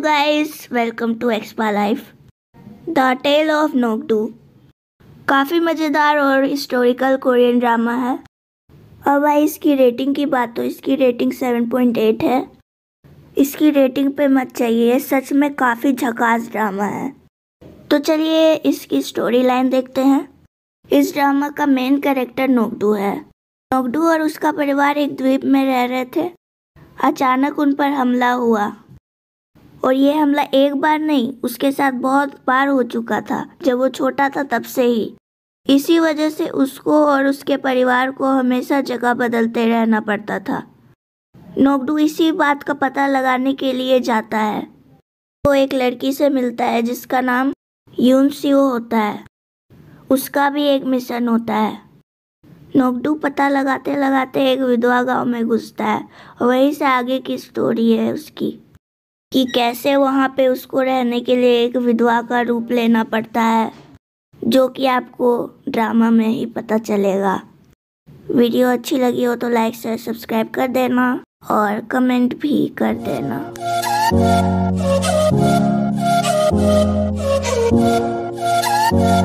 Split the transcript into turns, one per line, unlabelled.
guys welcome to एक्सपा life the tale of knock two काफ़ी मज़ेदार और हिस्टोरिकल कोरियन ड्रामा है अब आई इसकी रेटिंग की बात तो इसकी रेटिंग 7.8 है इसकी रेटिंग पे मत चाहिए सच में काफ़ी झकास ड्रामा है तो चलिए इसकी स्टोरी लाइन देखते हैं इस ड्रामा का मेन कैरेक्टर नोकडू है नोकडू और उसका परिवार एक द्वीप में रह रहे थे अचानक उन पर हमला हुआ और ये हमला एक बार नहीं उसके साथ बहुत बार हो चुका था जब वो छोटा था तब से ही इसी वजह से उसको और उसके परिवार को हमेशा जगह बदलते रहना पड़ता था नोकडू इसी बात का पता लगाने के लिए जाता है वो एक लड़की से मिलता है जिसका नाम यून सीओ होता है उसका भी एक मिशन होता है नोकडू पता लगाते लगाते एक विधवा गांव में घुसता है वहीं से आगे की स्टोरी है उसकी कि कैसे वहाँ पे उसको रहने के लिए एक विधवा का रूप लेना पड़ता है जो कि आपको ड्रामा में ही पता चलेगा वीडियो अच्छी लगी हो तो लाइक शेयर सब्सक्राइब कर देना
और कमेंट भी कर
देना